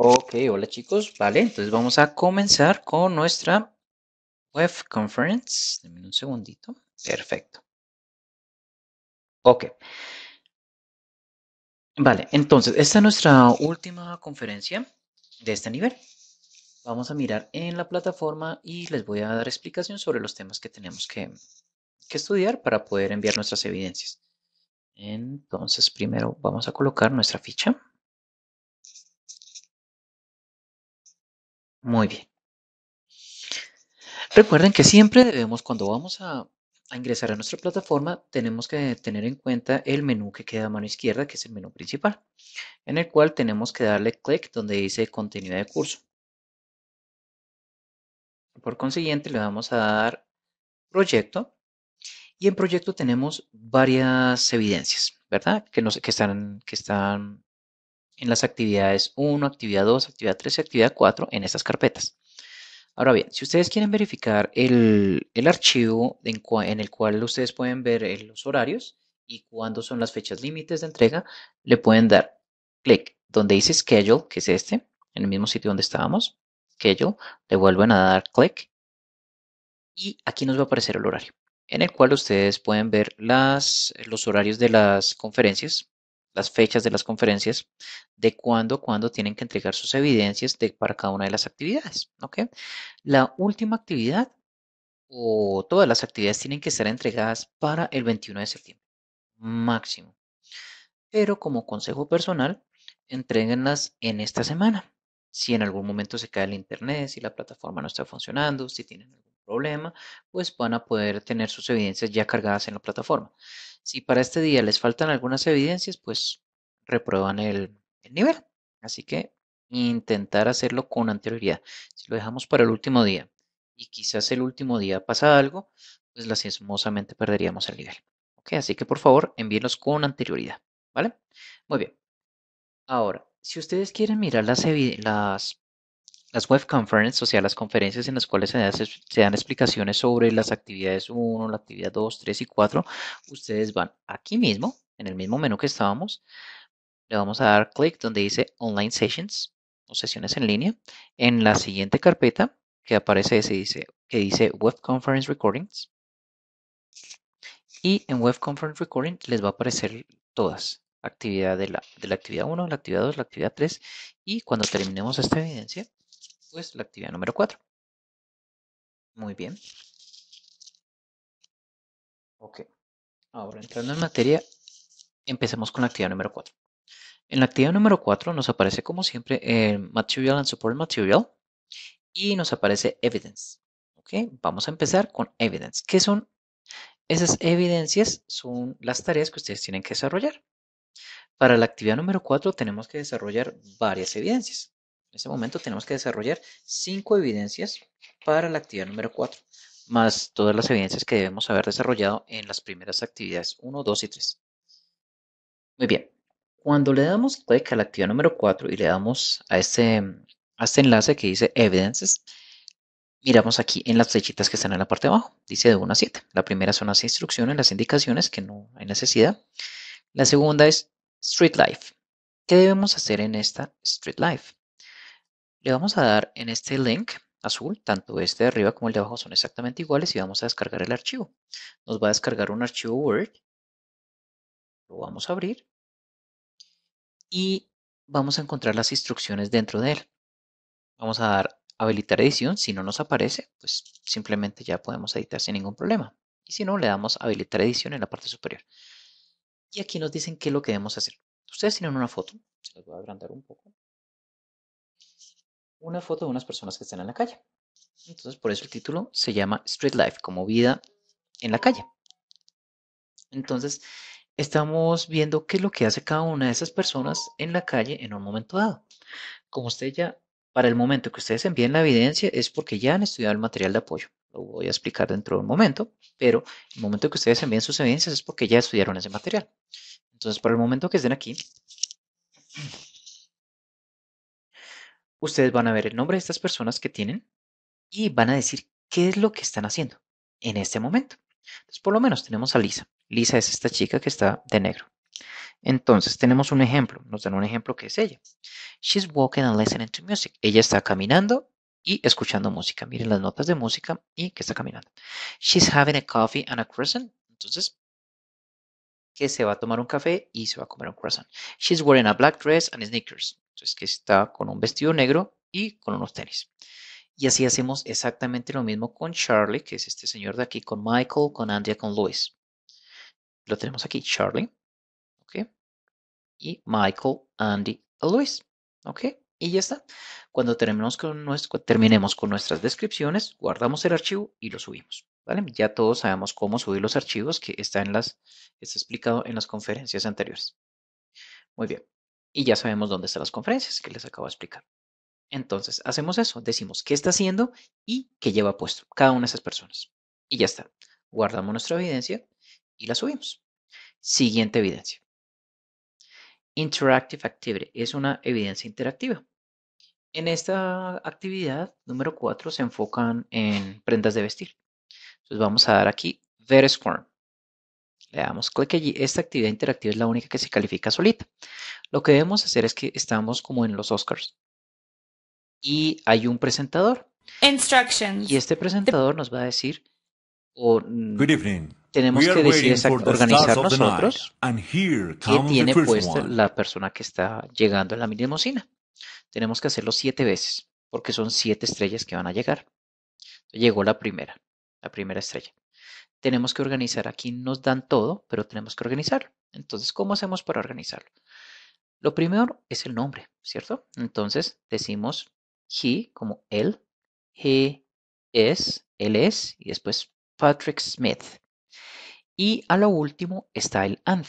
Ok, hola chicos, vale, entonces vamos a comenzar con nuestra web conference. Denme un segundito. Perfecto. Ok. Vale, entonces, esta es nuestra última conferencia de este nivel. Vamos a mirar en la plataforma y les voy a dar explicación sobre los temas que tenemos que, que estudiar para poder enviar nuestras evidencias. Entonces, primero vamos a colocar nuestra ficha. Muy bien. Recuerden que siempre debemos, cuando vamos a, ingresar a nuestra plataforma, tenemos que tener en cuenta el menú que queda a mano izquierda, que es el menú principal, en el cual tenemos que darle clic donde dice contenido de curso. Por consiguiente, le vamos a dar proyecto. Y en proyecto tenemos varias evidencias, ¿verdad? Que, nos, que, están, que están en las actividades 1, actividad 2, actividad 3 y actividad 4 en estas carpetas. Ahora bien, si ustedes quieren verificar el, archivo en, el cual ustedes pueden ver eh, los horarios y cuándo son las fechas límites de entrega, le pueden dar clic donde dice Schedule, que es este, en el mismo sitio donde estábamos, Schedule, le vuelven a dar clic y aquí nos va a aparecer el horario, en el cual ustedes pueden ver las, los horarios de las conferencias las fechas de las conferencias, de cuándo, cuándo tienen que entregar sus evidencias de, para cada una de las actividades. ¿okay? La última actividad o todas las actividades tienen que ser entregadas para el 21 de septiembre, máximo. Pero como consejo personal, entreguenlas en esta semana. Si en algún momento se cae el internet, si la plataforma no está funcionando, si tienen problema, pues van a poder tener sus evidencias ya cargadas en la plataforma. Si para este día les faltan algunas evidencias, pues reprueban el, nivel. Así que intentar hacerlo con anterioridad. Si lo dejamos para el último día y quizás el último día pasa algo, pues lastimosamente perderíamos el nivel. ¿Ok? Así que por favor envíenlos con anterioridad. ¿Vale? Muy bien. Ahora, si ustedes quieren mirar las, las las web conferences, o sea, las conferencias en las cuales se, dan explicaciones sobre las actividades 1, la actividad 2, 3 y 4, ustedes van aquí mismo, en el mismo menú que estábamos, le vamos a dar clic donde dice Online Sessions o sesiones en línea. En la siguiente carpeta que aparece se dice, que dice Web Conference Recordings. Y en Web Conference recordings les va a aparecer todas. Actividad de la actividad 1, la actividad 2, la actividad 3. Y cuando terminemos esta evidencia, pues la actividad número 4. Muy bien. Ok. Ahora, entrando en materia, empecemos con la actividad número 4. En la actividad número 4 nos aparece, como siempre, el Material and Support Material y nos aparece Evidence. Ok, vamos a empezar con Evidence. ¿Qué son? Esas evidencias son las tareas que ustedes tienen que desarrollar. Para la actividad número 4 tenemos que desarrollar varias evidencias. En ese momento tenemos que desarrollar cinco evidencias para la actividad número 4, más todas las evidencias que debemos haber desarrollado en las primeras actividades 1, 2 y 3. Muy bien, cuando le damos clic a la actividad número 4 y le damos a este, a este enlace que dice Evidences, miramos aquí en las flechitas que están en la parte de abajo. Dice de 1 a 7. La primera son las instrucciones, las indicaciones, que no hay necesidad. La segunda es Street Life. ¿Qué debemos hacer en esta Street Life? Le vamos a dar en este link azul, tanto este de arriba como el de abajo son exactamente iguales y vamos a descargar el archivo. Nos va a descargar un archivo Word. Lo vamos a abrir y vamos a encontrar las instrucciones dentro de él. Vamos a dar habilitar edición. Si no nos aparece, pues simplemente ya podemos editar sin ningún problema. Y si no, le damos habilitar edición en la parte superior. Y aquí nos dicen qué es lo que debemos hacer. Ustedes tienen una foto, se les voy a agrandar un poco una foto de unas personas que están en la calle. Entonces, por eso el título se llama Street Life, como vida en la calle. Entonces, estamos viendo qué es lo que hace cada una de esas personas en la calle en un momento dado. Como usted ya, para el momento que ustedes envíen la evidencia, es porque ya han estudiado el material de apoyo. Lo voy a explicar dentro de un momento, pero el momento que ustedes envíen sus evidencias es porque ya estudiaron ese material. Entonces, para el momento que estén aquí, Ustedes van a ver el nombre de estas personas que tienen y van a decir qué es lo que están haciendo en este momento. Entonces, por lo menos tenemos a Lisa. Lisa es esta chica que está de negro. Entonces, tenemos un ejemplo. Nos dan un ejemplo que es ella. She's walking and listening to music. Ella está caminando y escuchando música. Miren las notas de música y que está caminando. She's having a coffee and a croissant. Entonces, que se va a tomar un café y se va a comer un croissant. She's wearing a black dress and sneakers. Entonces, que está con un vestido negro y con unos tenis. Y así hacemos exactamente lo mismo con Charlie, que es este señor de aquí, con Michael, con Andy, con Luis. Lo tenemos aquí, Charlie. ¿Ok? Y Michael, Andy, Luis. ¿Ok? Y ya está. Cuando terminemos con, nuestro, terminemos con nuestras descripciones, guardamos el archivo y lo subimos. ¿vale? Ya todos sabemos cómo subir los archivos que está, en las, está explicado en las conferencias anteriores. Muy bien y ya sabemos dónde están las conferencias que les acabo de explicar. Entonces, hacemos eso, decimos qué está haciendo y qué lleva puesto cada una de esas personas. Y ya está. Guardamos nuestra evidencia y la subimos. Siguiente evidencia. Interactive Activity es una evidencia interactiva. En esta actividad número 4 se enfocan en prendas de vestir. Entonces vamos a dar aquí ver squirm. Le damos click allí. Esta actividad interactiva es la única que se califica solita. Lo que debemos hacer es que estamos como en los Oscars. Y hay un presentador. Instructions. Y este presentador nos va a decir mm, tenemos que decir organizar nosotros qué tiene puesta la persona que está llegando en la limusina. Tenemos que hacerlo siete veces porque son siete estrellas que van a llegar. Llegó la primera, la primera estrella tenemos que organizar. Aquí nos dan todo, pero tenemos que organizar. Entonces, ¿cómo hacemos para organizarlo? Lo primero es el nombre, ¿cierto? Entonces decimos he como él, he es, él es, y después Patrick Smith. Y a lo último está el and,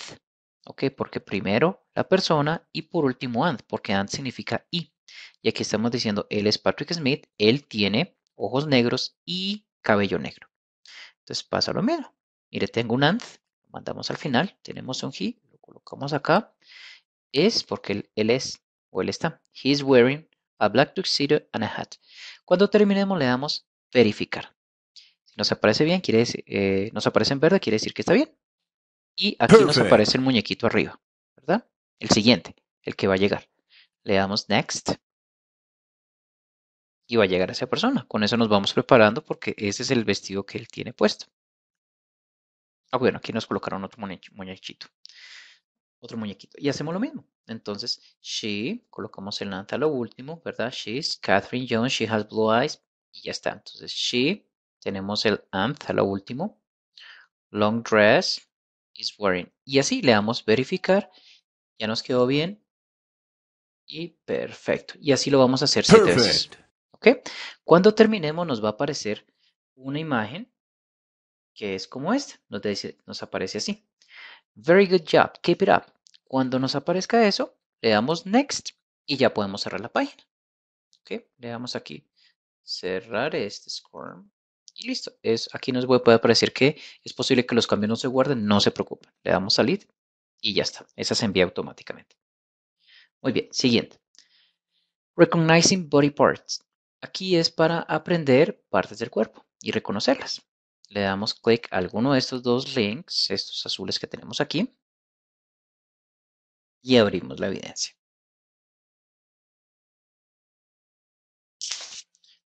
¿ok? Porque primero la persona y por último and, porque and significa y. Y aquí estamos diciendo él es Patrick Smith, él tiene ojos negros y cabello negro. Entonces pasa lo mismo. Mire, tengo un AND, mandamos al final, tenemos un he, lo colocamos acá. Es porque él, es o él está. He's wearing a black tuxedo and a hat. Cuando terminemos le damos verificar. Si nos aparece bien, quiere decir, eh, nos aparece en verde, quiere decir que está bien. Y aquí nos aparece el muñequito arriba, ¿verdad? El siguiente, el que va a llegar. Le damos next y va a llegar a esa persona. Con eso nos vamos preparando porque ese es el vestido que él tiene puesto. Ah, bueno, aquí nos colocaron otro muñequito. Otro muñequito. Y hacemos lo mismo. Entonces, she, colocamos el a lo último, ¿verdad? She's Catherine Jones, she has blue eyes. Y ya está. Entonces, she, tenemos el anth a lo último. Long dress is wearing. Y así le damos verificar. Ya nos quedó bien. Y perfecto. Y así lo vamos a hacer siete ¿ok? Cuando terminemos nos va a aparecer una imagen que es como esta, nos, dice, nos aparece así. Very good job, keep it up. Cuando nos aparezca eso, le damos next y ya podemos cerrar la página. ¿Ok? Le damos aquí cerrar este score y listo. Es, aquí nos puede aparecer que es posible que los cambios no se guarden, no se preocupen. Le damos salir y ya está. Esa se envía automáticamente. Muy bien, siguiente. Recognizing body parts. Aquí es para aprender partes del cuerpo y reconocerlas. Le damos click a alguno de estos dos links, estos azules que tenemos aquí, y abrimos la evidencia.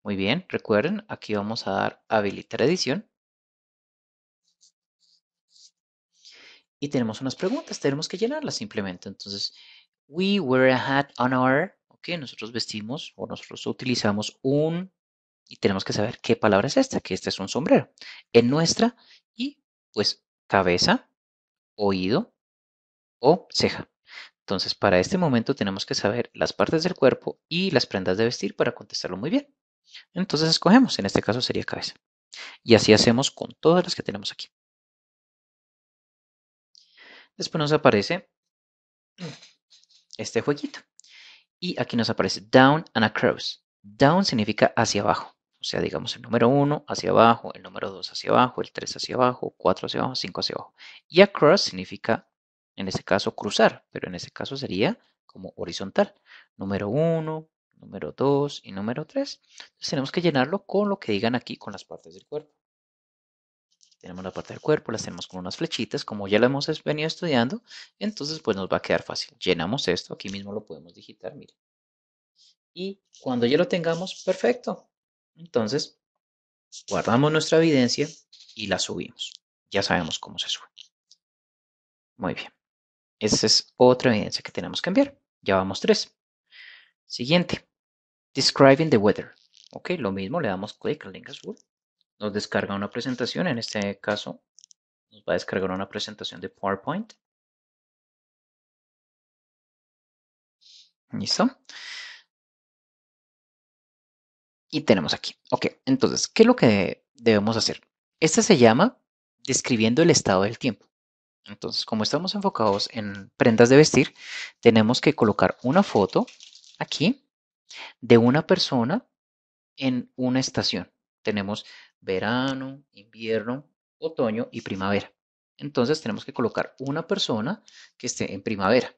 Muy bien, recuerden, aquí vamos a dar habilitar edición. Y tenemos unas preguntas, tenemos que llenarlas simplemente. Entonces, we were hat on our que nosotros vestimos o nosotros utilizamos un y tenemos que saber qué palabra es esta, que este es un sombrero. En nuestra y pues cabeza, oído o ceja. Entonces, para este momento tenemos que saber las partes del cuerpo y las prendas de vestir para contestarlo muy bien. Entonces escogemos, en este caso sería cabeza. Y así hacemos con todas las que tenemos aquí. Después nos aparece este jueguito. Y aquí nos aparece down and across. Down significa hacia abajo. O sea, digamos el número 1 hacia abajo, el número 2 hacia abajo, el 3 hacia abajo, 4 hacia abajo, 5 hacia abajo. Y across significa, en este caso, cruzar, pero en este caso sería como horizontal. Número 1, número 2 y número 3. Entonces tenemos que llenarlo con lo que digan aquí con las partes del cuerpo. Tenemos la parte del cuerpo, la hacemos con unas flechitas, como ya lo hemos venido estudiando, entonces pues nos va a quedar fácil. Llenamos esto, aquí mismo lo podemos digitar, miren. Y cuando ya lo tengamos, perfecto. Entonces, guardamos nuestra evidencia y la subimos. Ya sabemos cómo se sube. Muy bien. Esa es otra evidencia que tenemos que enviar. Ya vamos tres. Siguiente. Describing the weather. Ok, lo mismo, le damos clic al link azul nos descarga una presentación, en este caso nos va a descargar una presentación de PowerPoint. ¿Listo? Y tenemos aquí. Ok, entonces, ¿qué es lo que debemos hacer? Esta se llama describiendo el estado del tiempo. Entonces, como estamos enfocados en prendas de vestir, tenemos que colocar una foto aquí de una persona en una estación. Tenemos verano, invierno, otoño y primavera. Entonces tenemos que colocar una persona que esté en primavera.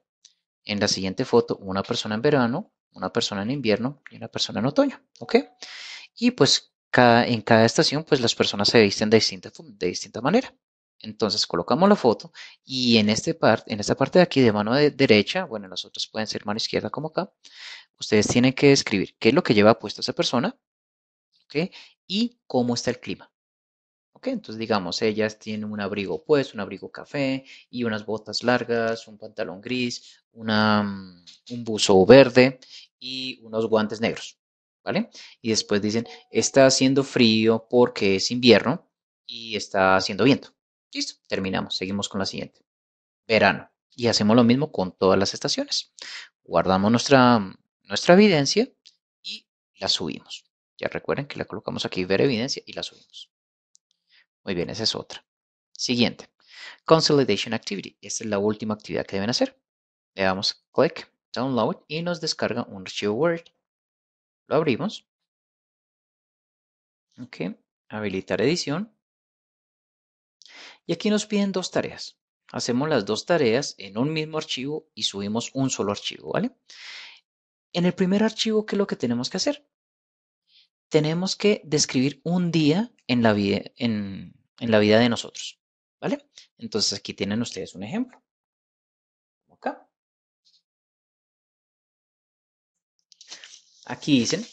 En la siguiente foto, una persona en verano, una persona en invierno y una persona en otoño. ¿Ok? Y pues cada, en cada estación, pues las personas se visten de distinta, de distinta manera. Entonces colocamos la foto y en, este par en esta parte de aquí de mano derecha, bueno, las otras pueden ser mano izquierda como acá, ustedes tienen que escribir qué es lo que lleva puesto esa persona ¿ok? y cómo está el clima. ¿Ok? Entonces, digamos, ellas tienen un abrigo, pues, un abrigo café y unas botas largas, un pantalón gris, mm, un buzo verde y unos guantes negros. ¿Vale? Y después dicen, está haciendo frío porque es invierno y está haciendo viento. Listo, terminamos, seguimos con la siguiente. Verano. Y hacemos lo mismo con todas las estaciones. Guardamos nuestra, nuestra evidencia y la subimos. Ya recuerden que la colocamos aquí, ver evidencia, y la subimos. Muy bien, esa es otra. Siguiente. Consolidation Activity. Esta es la última actividad que deben hacer. Le damos clic, download y nos descarga un archivo Word. Lo abrimos. Ok. Habilitar edición. Y aquí nos piden dos tareas. Hacemos las dos tareas en un mismo archivo y subimos un solo archivo, ¿vale? En el primer archivo, ¿qué es lo que tenemos que hacer? tenemos que describir un día en la vida, en, la vida de nosotros. ¿Vale? Entonces aquí tienen ustedes un ejemplo. Acá. Aquí dicen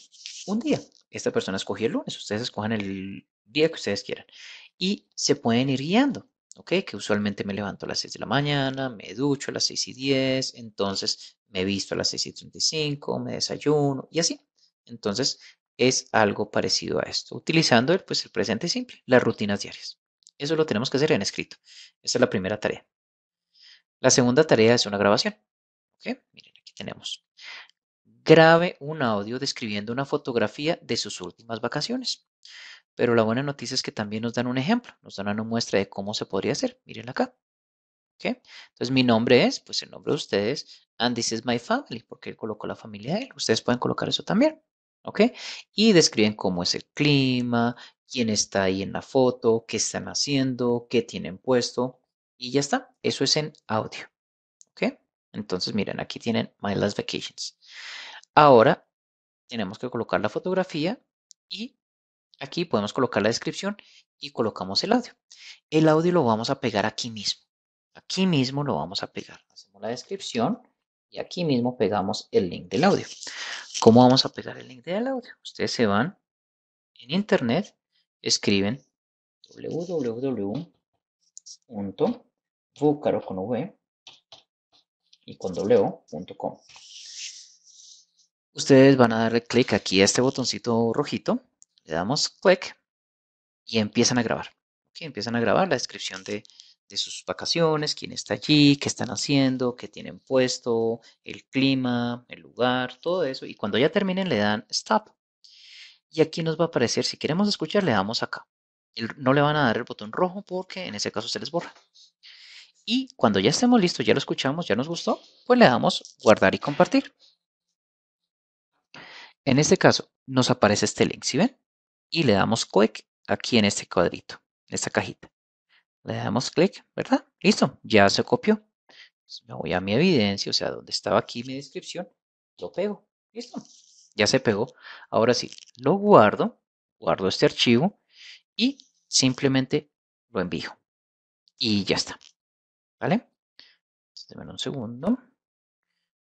un día. Esta persona escogió el lunes. Ustedes escogen el día que ustedes quieran. Y se pueden ir guiando. ¿ok? Que usualmente me levanto a las 6 de la mañana, me ducho a las 6 y 10, entonces me visto a las 6 y 35, me desayuno y así. Entonces es algo parecido a esto, utilizando el, pues, el presente simple, las rutinas diarias. Eso lo tenemos que hacer en escrito. Esa es la primera tarea. La segunda tarea es una grabación. Miren, aquí tenemos. Grabe un audio describiendo una fotografía de sus últimas vacaciones. Pero la buena noticia es que también nos dan un ejemplo, nos dan una muestra de cómo se podría hacer. Miren acá. Entonces mi nombre es, pues el nombre de ustedes, and this is my family, porque él colocó la familia de él. Ustedes pueden colocar eso también. ¿ok? Y describen cómo es el clima, quién está ahí en la foto, qué están haciendo, qué tienen puesto y ya está. Eso es en audio, ¿ok? Entonces, miren, aquí tienen My Last Vacations. Ahora tenemos que colocar la fotografía y aquí podemos colocar la descripción y colocamos el audio. El audio lo vamos a pegar aquí mismo. Aquí mismo lo vamos a pegar. Hacemos la descripción y aquí mismo pegamos el link del audio. ¿Cómo vamos a pegar el link del audio? Ustedes se van en internet, escriben www.bucaro con v y con w.com. Ustedes van a darle clic aquí a este botoncito rojito, le damos click y empiezan a grabar. empiezan a grabar la descripción de, de sus vacaciones, quién está allí, qué están haciendo, qué tienen puesto, el clima, el lugar, todo eso. Y cuando ya terminen le dan stop. Y aquí nos va a aparecer, si queremos escuchar, le damos acá. No le van a dar el botón rojo porque en ese caso se les borra. Y cuando ya estemos listos, ya lo escuchamos, ya nos gustó, pues le damos guardar y compartir. En este caso, nos aparece este link, ¿sí ven? Y le damos Quick aquí en este cuadrito, en esta cajita. Le damos clic, ¿verdad? Listo, ya se copió. me voy a mi evidencia, o sea, donde estaba aquí mi descripción, lo pego. Listo, ya se pegó. Ahora sí, lo guardo, guardo este archivo y simplemente lo envío. Y ya está. ¿Vale? Déjenme un segundo.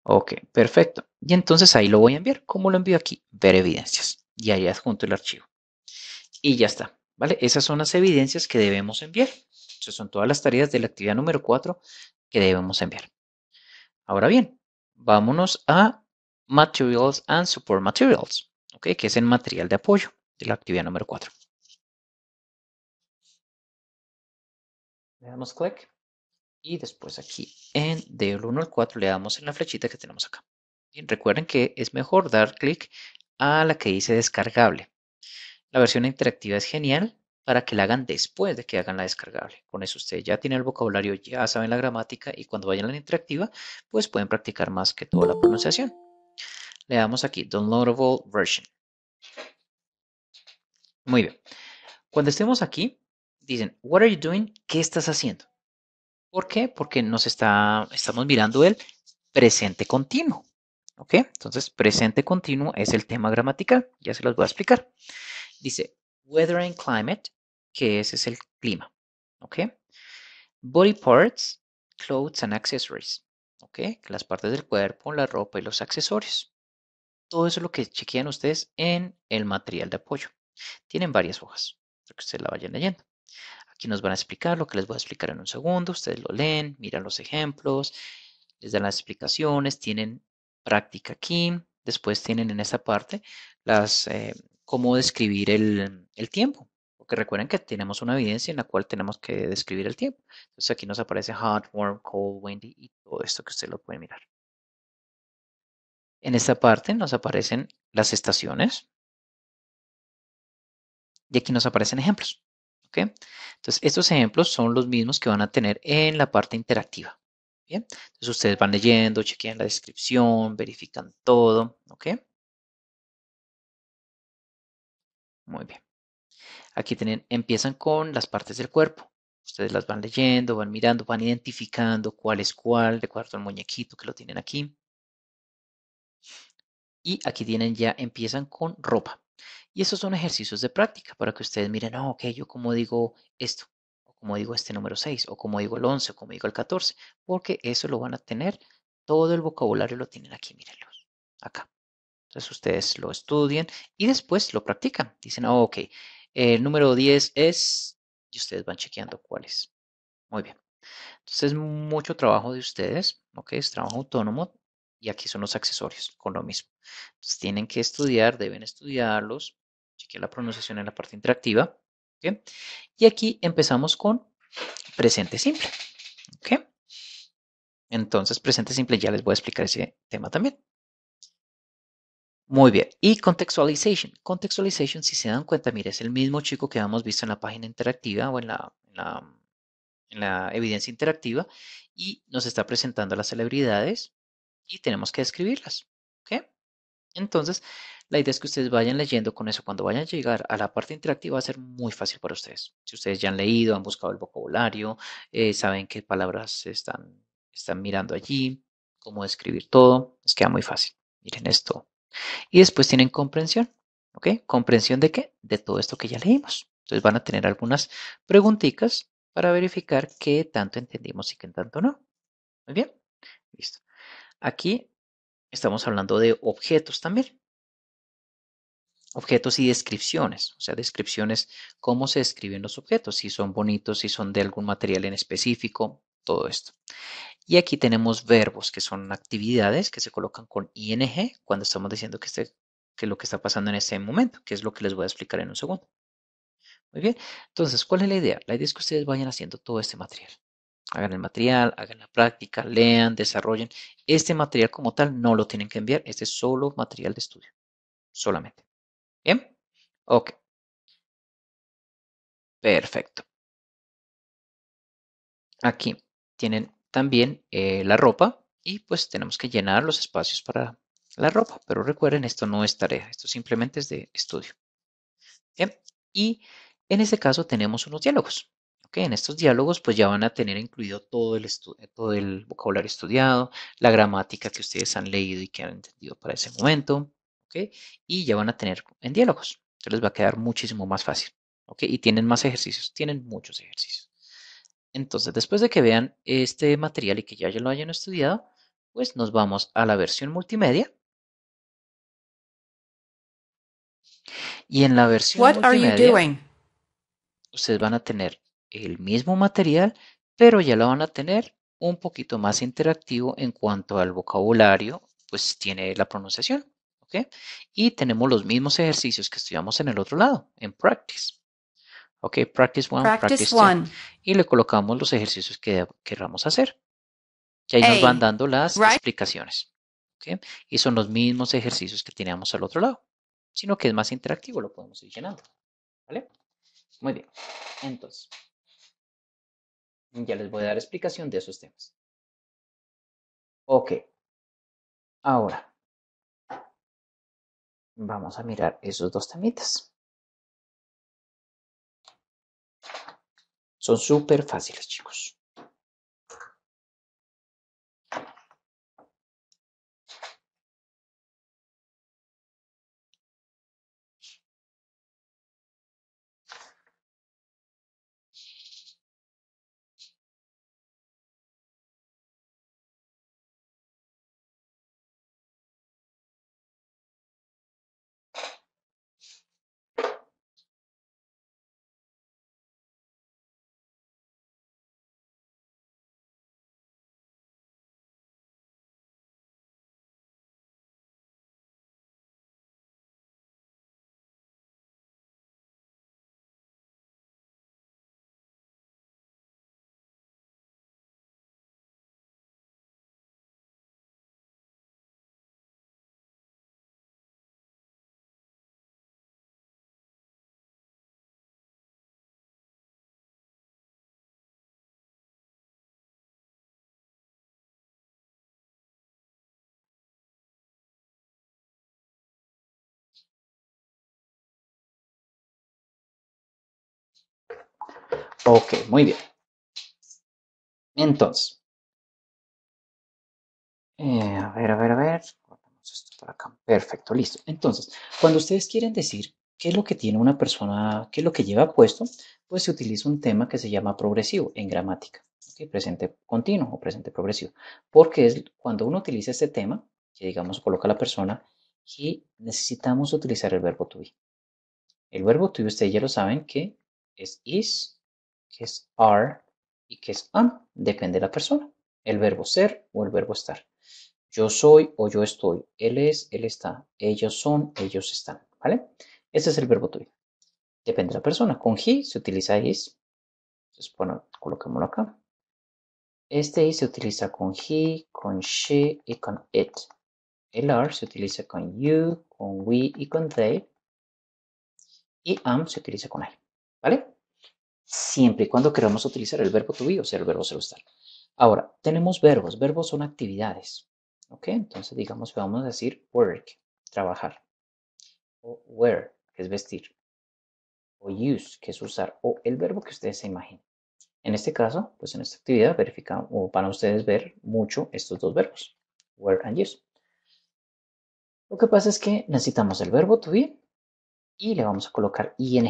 Ok, perfecto. Y entonces ahí lo voy a enviar. ¿Cómo lo envío aquí? Ver evidencias. Y ahí adjunto el archivo. Y ya está. ¿Vale? Esas son las evidencias que debemos enviar. Estas son todas las tareas de la actividad número 4 que debemos enviar. Ahora bien, vámonos a Materials and Support Materials, que es el material de apoyo de la actividad número 4. Le damos clic y después aquí en del 1 al 4 le damos en la flechita que tenemos acá. recuerden que es mejor dar clic a la que dice descargable. La versión interactiva es genial, para que la hagan después de que hagan la descargable. Con eso ustedes ya tienen el vocabulario, ya saben la gramática y cuando vayan a la interactiva, pues pueden practicar más que toda la pronunciación. Le damos aquí Downloadable Version. Muy bien. Cuando estemos aquí, dicen, What are you doing? ¿Qué estás haciendo? ¿Por qué? Porque nos está, estamos mirando el presente continuo. ¿Ok? Entonces, presente continuo es el tema gramatical. Ya se los voy a explicar. Dice, weather and climate que ese es el clima. ¿Ok? Body parts, clothes and accessories. ¿Ok? Las partes del cuerpo, la ropa y los accesorios. Todo eso es lo que chequean ustedes en el material de apoyo. Tienen varias hojas para que ustedes la vayan leyendo. Aquí nos van a explicar lo que les voy a explicar en un segundo. Ustedes lo leen, miran los ejemplos, les dan las explicaciones, tienen práctica aquí. Después tienen en esta parte las, eh, cómo describir el, el tiempo porque recuerden que tenemos una evidencia en la cual tenemos que describir el tiempo. Entonces aquí nos aparece hot, warm, cold, windy y todo esto que usted lo puede mirar. En esta parte nos aparecen las estaciones. Y aquí nos aparecen ejemplos. Entonces, estos ejemplos son los mismos que van a tener en la parte interactiva. ¿bien? Entonces, ustedes van leyendo, chequean la descripción, verifican todo. Muy bien. Aquí tienen, empiezan con las partes del cuerpo. Ustedes las van leyendo, van mirando, van identificando cuál es cuál. de cuarto al muñequito que lo tienen aquí. Y aquí tienen ya, empiezan con ropa. Y esos son ejercicios de práctica para que ustedes miren, "Ah, ok, yo como digo esto, o como digo este número 6, o como digo el 11, o como digo el 14, porque eso lo van a tener, todo el vocabulario lo tienen aquí, mírenlos, acá. Entonces ustedes lo estudian y después lo practican. Dicen, ah ok, el eh, número 10 es, y ustedes van chequeando cuál es. Muy bien. Entonces, mucho trabajo de ustedes, ¿ok? Es trabajo autónomo y aquí son los accesorios, con lo mismo. Entonces, tienen que estudiar, deben estudiarlos. Chequear la pronunciación en la parte interactiva, ¿ok? Y aquí empezamos con presente simple, ¿ok? Entonces, presente simple, ya les voy a explicar ese tema también. Muy bien. Y contextualization. Contextualization, si se dan cuenta, mire, es el mismo chico que habíamos visto en la página interactiva o en la, evidencia interactiva y nos está presentando las celebridades y tenemos que describirlas. ¿Ok? Entonces, la idea es que ustedes vayan leyendo con eso. Cuando vayan a llegar a la parte interactiva va a ser muy fácil para ustedes. Si ustedes ya han leído, han buscado el vocabulario, eh, saben qué palabras están, están mirando allí, cómo describir todo, les queda muy fácil. Miren esto, y después tienen comprensión. ¿Ok? ¿Comprensión de qué? De todo esto que ya leímos. Entonces van a tener algunas preguntitas para verificar qué tanto entendimos y qué tanto no. Muy bien. Listo. Aquí estamos hablando de objetos también. Objetos y descripciones, o sea, descripciones, cómo se describen los objetos, si son bonitos, si son de algún material en específico, todo esto. Y aquí tenemos verbos, que son actividades que se colocan con ing cuando estamos diciendo que, este, que lo que está pasando en ese momento, que es lo que les voy a explicar en un segundo. Muy bien, entonces, ¿cuál es la idea? La idea es que ustedes vayan haciendo todo este material. Hagan el material, hagan la práctica, lean, desarrollen. Este material como tal no lo tienen que enviar, este es solo material de estudio, solamente. ¿Bien? Ok. Perfecto. Aquí, tienen también eh, la ropa y pues tenemos que llenar los espacios para la ropa. Pero recuerden, esto no es tarea, esto simplemente es de estudio. Y en este caso tenemos unos diálogos. En estos diálogos pues ya van a tener incluido todo el, todo el vocabulario estudiado, la gramática que ustedes han leído y que han entendido para ese momento. Y ya van a tener en diálogos. Entonces les va a quedar muchísimo más fácil. Y tienen más ejercicios, tienen muchos ejercicios. Entonces, después de que vean este material y que ya, lo hayan estudiado, pues nos vamos a la versión multimedia. Y en la versión multimedia, ustedes van a tener el mismo material, pero ya lo van a tener un poquito más interactivo en cuanto al vocabulario, pues tiene la pronunciación, ¿ok? Y tenemos los mismos ejercicios que estudiamos en el otro lado, en practice. Ok, practice one, practice, one. Y le colocamos los ejercicios que queramos hacer. Y ahí nos van dando las explicaciones. Y son los mismos ejercicios que teníamos al otro lado, sino que es más interactivo, lo podemos ir llenando. ¿Vale? Muy bien. Entonces, ya les voy a dar explicación de esos temas. Ok. Ahora, vamos a mirar esos dos temitas. Son súper fáciles, chicos. Ok, muy bien. Entonces. Eh, a ver, a ver, a ver. acá. Perfecto, listo. Entonces, cuando ustedes quieren decir qué es lo que tiene una persona, qué es lo que lleva puesto, pues se utiliza un tema que se llama progresivo en gramática. Presente continuo o presente progresivo. Porque es cuando uno utiliza este tema, que digamos coloca a la persona, y necesitamos utilizar el verbo to be. El verbo to be, ustedes ya lo saben que es is, que es are y que es am, depende de la persona, el verbo ser o el verbo estar. Yo soy o yo estoy, él es, él está, ellos son, ellos están, ¿vale? Ese es el verbo to Depende de la persona. Con he se utiliza is. Entonces, bueno, coloquémoslo acá. Este is se utiliza con he, con she y con it. El are se utiliza con you, con we y con they. Y am se utiliza con I. ¿Vale? siempre y cuando queramos utilizar el verbo to be, o sea, el verbo ser estar. Ahora, tenemos verbos. Verbos son actividades. ¿Ok? Entonces, digamos que vamos a decir work, trabajar. O wear, que es vestir. O use, que es usar. O el verbo que ustedes se imaginen. En este caso, pues en esta actividad verificamos, o van a ustedes ver mucho estos dos verbos. Wear and use. Lo que pasa es que necesitamos el verbo to be y le vamos a colocar ing.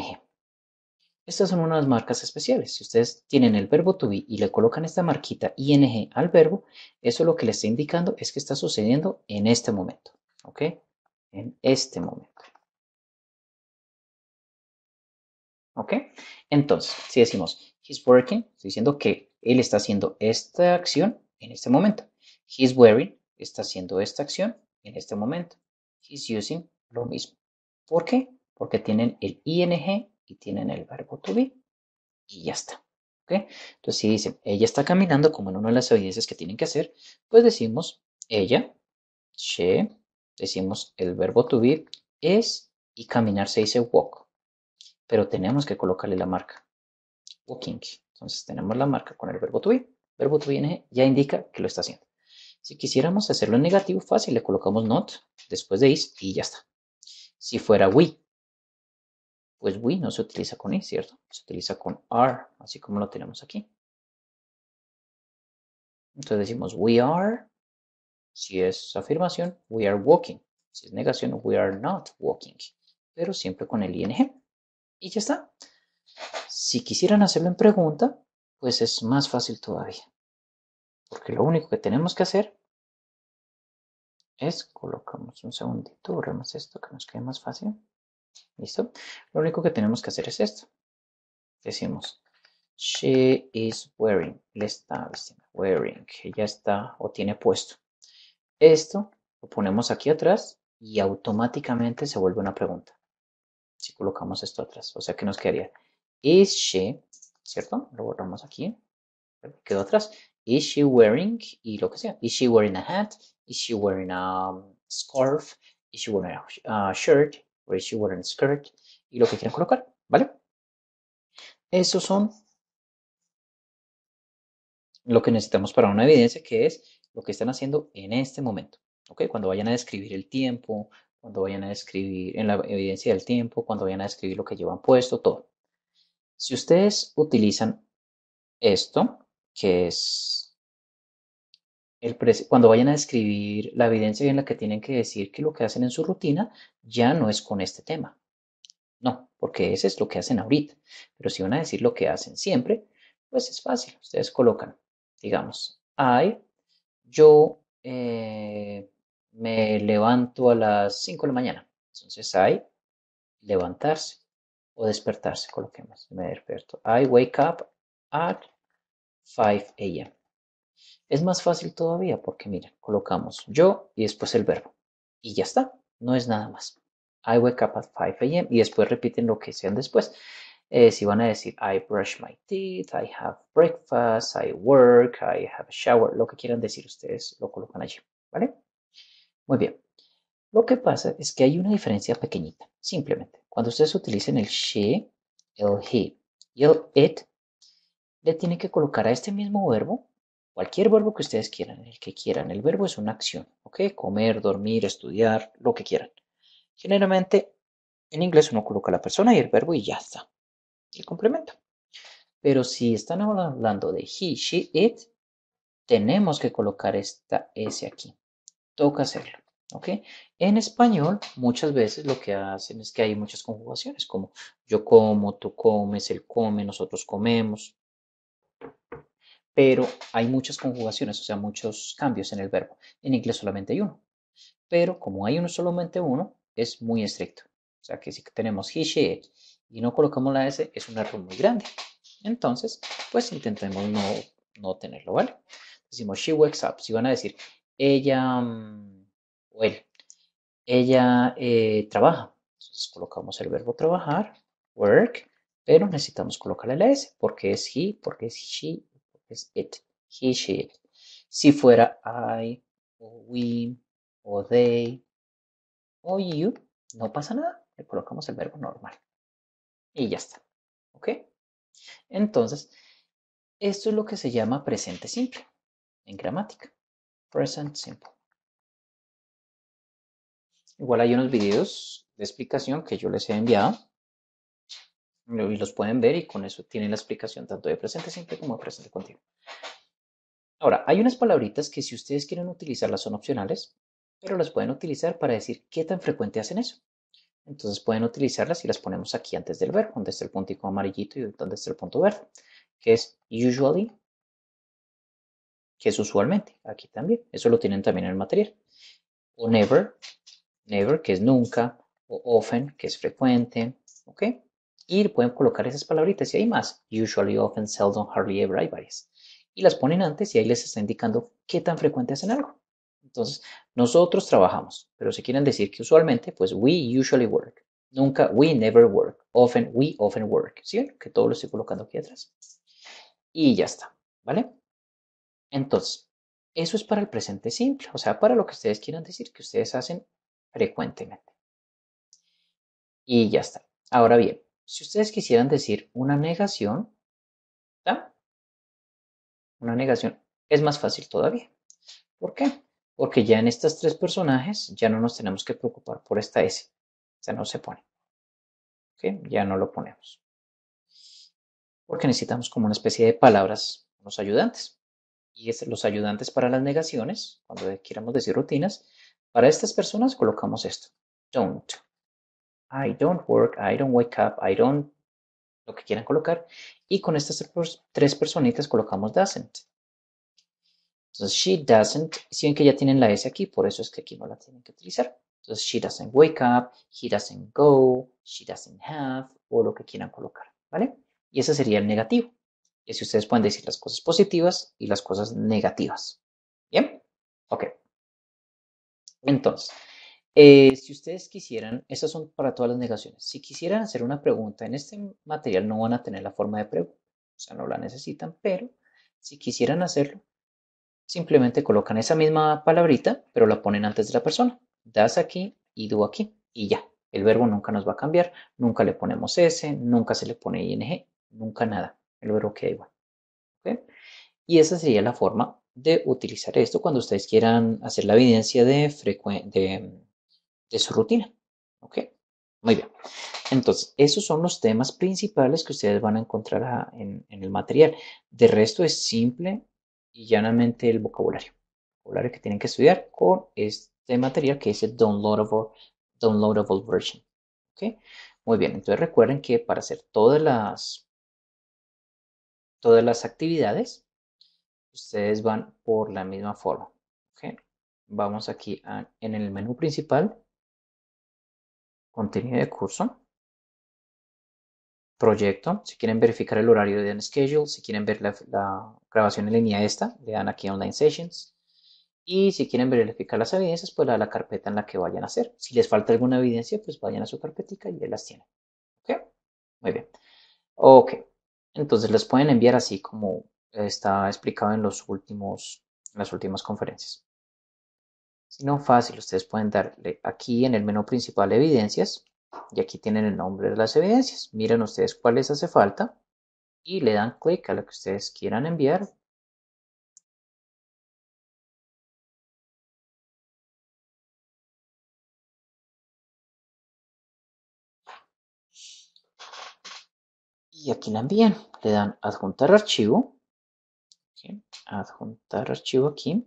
Estas son unas marcas especiales. Si ustedes tienen el verbo to be y le colocan esta marquita ing al verbo, eso lo que le está indicando es que está sucediendo en este momento. ¿Ok? En este momento. ¿Ok? Entonces, si decimos he's working, estoy diciendo que él está haciendo esta acción en este momento. He's wearing, está haciendo esta acción en este momento. He's using, lo mismo. ¿Por qué? Porque tienen el ing y tienen el verbo to be y ya está. ¿okay? Entonces, si dice ella está caminando como en una de las evidencias que tienen que hacer, pues decimos ella, she, decimos el verbo to be es y caminar se dice walk, pero tenemos que colocarle la marca walking. Entonces tenemos la marca con el verbo to be. verbo to be ya indica que lo está haciendo. Si quisiéramos hacerlo en negativo, fácil, le colocamos not después de is y ya está. Si fuera we, pues we no se utiliza con i, ¿cierto? Se utiliza con are, así como lo tenemos aquí. Entonces decimos we are, si es afirmación, we are walking. Si es negación, we are not walking. Pero siempre con el ing. Y ya está. Si quisieran hacerlo en pregunta, pues es más fácil todavía. Porque lo único que tenemos que hacer es colocamos un segundito, borramos esto que nos quede más fácil. ¿Listo? Lo único que tenemos que hacer es esto. Decimos, she is wearing, le está wearing, ella está o tiene puesto. Esto lo ponemos aquí atrás y automáticamente se vuelve una pregunta. Si colocamos esto atrás, o sea que nos quedaría, is she, ¿cierto? Lo borramos aquí, quedó atrás. Is she wearing, y lo que sea, is she wearing a hat, is she wearing a um, scarf, is she wearing a uh, shirt, skirt y lo que quieran colocar, ¿vale? Esos son lo que necesitamos para una evidencia, que es lo que están haciendo en este momento, ¿ok? Cuando vayan a describir el tiempo, cuando vayan a describir en la evidencia del tiempo, cuando vayan a describir lo que llevan puesto, todo. Si ustedes utilizan esto, que es cuando vayan a escribir la evidencia en la que tienen que decir que lo que hacen en su rutina ya no es con este tema. No, porque ese es lo que hacen ahorita. Pero si van a decir lo que hacen siempre, pues es fácil. Ustedes colocan, digamos, I, yo eh, me levanto a las 5 de la mañana. Entonces, I, levantarse o despertarse, coloquemos, me desperto, I wake up at 5 a.m. Es más fácil todavía porque, miren, colocamos yo y después el verbo. Y ya está, no es nada más. I wake up at 5 a.m. y después repiten lo que sean después. Eh, si van a decir I brush my teeth, I have breakfast, I work, I have a shower, lo que quieran decir ustedes lo colocan allí, ¿vale? Muy bien. Lo que pasa es que hay una diferencia pequeñita, simplemente. Cuando ustedes utilicen el she, el he y el it, le tienen que colocar a este mismo verbo Cualquier verbo que ustedes quieran, el que quieran. El verbo es una acción, ¿ok? Comer, dormir, estudiar, lo que quieran. Generalmente, en inglés uno coloca la persona y el verbo y ya está. El complemento. Pero si están hablando de he, she, it, tenemos que colocar esta S aquí. Toca hacerlo. ¿ok? En español, muchas veces lo que hacen es que hay muchas conjugaciones, como yo como, tú comes, él come, nosotros comemos pero hay muchas conjugaciones, o sea, muchos cambios en el verbo. En inglés solamente hay uno, pero como hay uno solamente uno, es muy estricto. O sea, que si tenemos he, she, y no colocamos la S, es un error muy grande. Entonces, pues intentemos no, tenerlo, ¿vale? Decimos she wakes up. Si van a decir ella mm, o ella eh, trabaja. Entonces colocamos el verbo trabajar, work, pero necesitamos colocarle la S porque es he, porque es she, es it, he, she, it. Si fuera I, o we, o they, o you, no pasa nada. Le colocamos el verbo normal. Y ya está. ¿Ok? Entonces, esto es lo que se llama presente simple en gramática. Present simple. Igual hay unos videos de explicación que yo les he enviado y los pueden ver y con eso tienen la explicación tanto de presente simple como de presente continuo. Ahora, hay unas palabritas que si ustedes quieren utilizarlas son opcionales, pero las pueden utilizar para decir qué tan frecuente hacen eso. Entonces pueden utilizarlas y las ponemos aquí antes del verbo, donde está el puntico amarillito y donde está el punto verde, que es usually, que es usualmente, aquí también. Eso lo tienen también en el material. O never, never, que es nunca, o often, que es frecuente, ¿ok? y pueden colocar esas palabritas y hay más, usually, often, seldom, hardly, ever, hay varias. Y las ponen antes y ahí les está indicando qué tan frecuente hacen algo. Entonces, nosotros trabajamos, pero si quieren decir que usualmente, pues we usually work. Nunca we never work. Often we often work. ¿Sí Que todo lo estoy colocando aquí atrás. Y ya está, ¿vale? Entonces, eso es para el presente simple, o sea, para lo que ustedes quieran decir que ustedes hacen frecuentemente. Y ya está. Ahora bien, si ustedes quisieran decir una negación, ¿está? Una negación es más fácil todavía. ¿Por qué? Porque ya en estas tres personajes ya no nos tenemos que preocupar por esta S. Ya no se pone. ¿Okay? Ya no lo ponemos. Porque necesitamos como una especie de palabras, unos ayudantes. Y los ayudantes para las negaciones, cuando queramos decir rutinas, para estas personas colocamos esto. Don't. I don't work, I don't wake up, I don't, lo que quieran colocar. Y con estas tres personitas colocamos doesn't. Entonces, she doesn't, si ven que ya tienen la S aquí, por eso es que aquí no la tienen que utilizar. Entonces, she doesn't wake up, he doesn't go, she doesn't have, o lo que quieran colocar, ¿vale? Y ese sería el negativo. Y así ustedes pueden decir las cosas positivas y las cosas negativas. ¿Bien? Ok. Entonces, eh, si ustedes quisieran, esas son para todas las negaciones, si quisieran hacer una pregunta en este material no van a tener la forma de pregunta, o sea, no la necesitan, pero si quisieran hacerlo, simplemente colocan esa misma palabrita, pero la ponen antes de la persona. Das aquí y do aquí y ya. El verbo nunca nos va a cambiar, nunca le ponemos S, nunca se le pone ING, nunca nada. El verbo queda igual. Y esa sería la forma de utilizar esto cuando ustedes quieran hacer la evidencia de, de su rutina. ¿Ok? Muy bien. Entonces, esos son los temas principales que ustedes van a encontrar en, el material. De resto es simple y llanamente el vocabulario. vocabulario que tienen que estudiar con este material que es el downloadable, downloadable version. ¿Ok? Muy bien, entonces recuerden que para hacer todas las, todas las actividades, ustedes van por la misma forma. ¿Ok? Vamos aquí en el menú principal contenido de curso, proyecto, si quieren verificar el horario de schedule, si quieren ver la, grabación en línea esta, le dan aquí online sessions y si quieren verificar las evidencias, pues la, la carpeta en la que vayan a hacer. Si les falta alguna evidencia, pues vayan a su carpetica y ya las tienen. ¿Ok? Muy bien. Ok. Entonces las pueden enviar así como está explicado en los últimos, en las últimas conferencias. Si no, fácil. Ustedes pueden darle aquí en el menú principal evidencias y aquí tienen el nombre de las evidencias. Miren ustedes cuáles hace falta y le dan clic a lo que ustedes quieran enviar. Y aquí la envían. Le dan adjuntar archivo. Adjuntar archivo aquí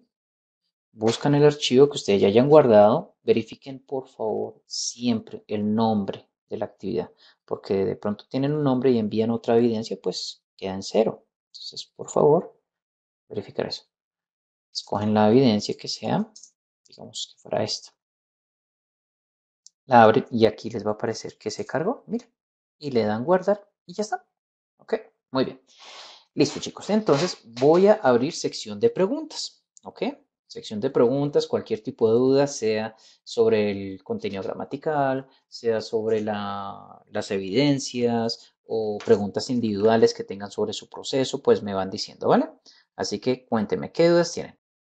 buscan el archivo que ustedes ya hayan guardado, verifiquen por favor siempre el nombre de la actividad, porque de pronto tienen un nombre y envían otra evidencia, pues queda en cero. Entonces, por favor, verificar eso. Escogen la evidencia que sea, digamos que fuera esta. La abren y aquí les va a aparecer que se cargó, Mira. y le dan guardar y ya está. Ok, muy bien. Listo chicos, entonces voy a abrir sección de preguntas. ¿Ok? sección de preguntas, cualquier tipo de duda, sea sobre el contenido gramatical, sea sobre las evidencias o preguntas individuales que tengan sobre su proceso, pues me van diciendo, ¿vale? Así que cuéntenme qué dudas tienen.